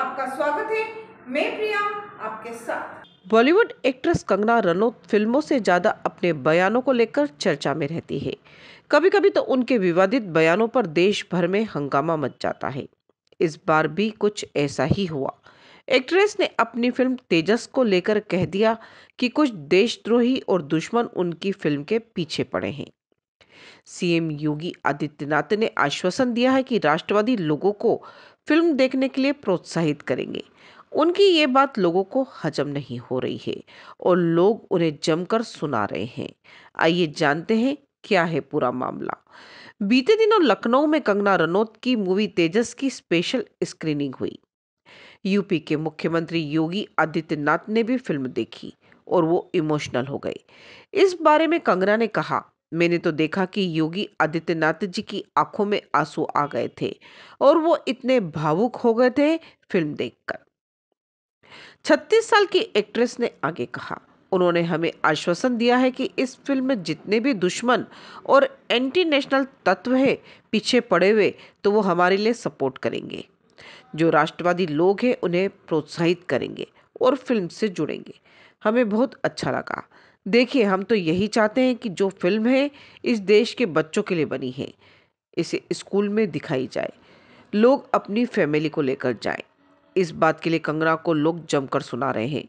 आपका स्वागत है मैं प्रिया आपके साथ बॉलीवुड एक्ट्रेस कंगना रनौत फिल्मों से ज़्यादा अपने बयानों को लेकर चर्चा में रहती है कभी कभी तो उनके विवादित बयानों पर देश भर में हंगामा मच जाता है इस बार भी कुछ ऐसा ही हुआ एक्ट्रेस ने अपनी फिल्म तेजस को लेकर कह दिया कि कुछ देशद्रोही और दुश्मन उनकी फिल्म के पीछे पड़े हैं सीएम योगी आदित्यनाथ ने आश्वासन दिया है कि राष्ट्रवादी लोगों को फिल्म देखने के लिए प्रोत्साहित करेंगे उनकी ये बात लोगों को हजम नहीं हो रही है और लोग उन्हें जमकर सुना रहे हैं आइए जानते हैं क्या है पूरा मामला बीते दिनों लखनऊ में कंगना रनौत की मूवी तेजस की स्पेशल स्क्रीनिंग हुई यूपी के मुख्यमंत्री योगी आदित्यनाथ ने भी फिल्म देखी और वो इमोशनल हो गए इस बारे में कंगना ने कहा मैंने तो देखा कि योगी आदित्यनाथ जी की आंखों में आंसू आ गए थे और वो इतने भावुक हो गए थे फिल्म देखकर छत्तीस साल की एक्ट्रेस ने आगे कहा उन्होंने हमें आश्वासन दिया है कि इस फिल्म में जितने भी दुश्मन और एंटी नेशनल तत्व हैं पीछे पड़े हुए तो वो हमारे लिए सपोर्ट करेंगे जो राष्ट्रवादी लोग हैं उन्हें प्रोत्साहित करेंगे और फिल्म से जुड़ेंगे हमें बहुत अच्छा लगा देखिए हम तो यही चाहते हैं कि जो फिल्म है इस देश के बच्चों के लिए बनी है इसे स्कूल में दिखाई जाए लोग अपनी फैमिली को लेकर जाए इस बात के लिए कंगना को लोग जमकर सुना रहे हैं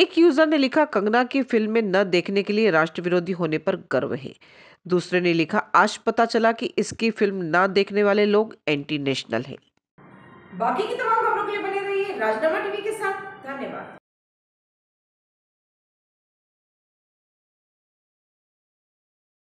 एक यूजर ने लिखा कंगना की फिल्म में न देखने के लिए राष्ट्र विरोधी होने पर गर्व है दूसरे ने लिखा आज पता चला कि इसकी फिल्म न देखने वाले लोग एंटी नेशनल है बाकी की तमाम खबरों के लिए बने रहिए राजनामा टीवी के साथ धन्यवाद